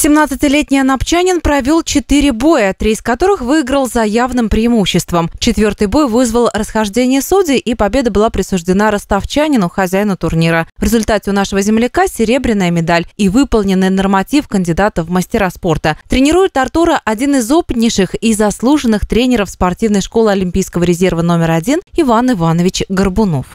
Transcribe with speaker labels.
Speaker 1: 17-летний анапчанин провел 4 боя, три из которых выиграл за явным преимуществом. Четвертый бой вызвал расхождение судей, и победа была присуждена ростовчанину, хозяину турнира. В результате у нашего земляка серебряная медаль и выполненный норматив кандидата в мастера спорта. Тренирует Артура один из опытнейших и заслуженных тренеров спортивной школы Олимпийского резерва номер один Иван Иванович Горбунов.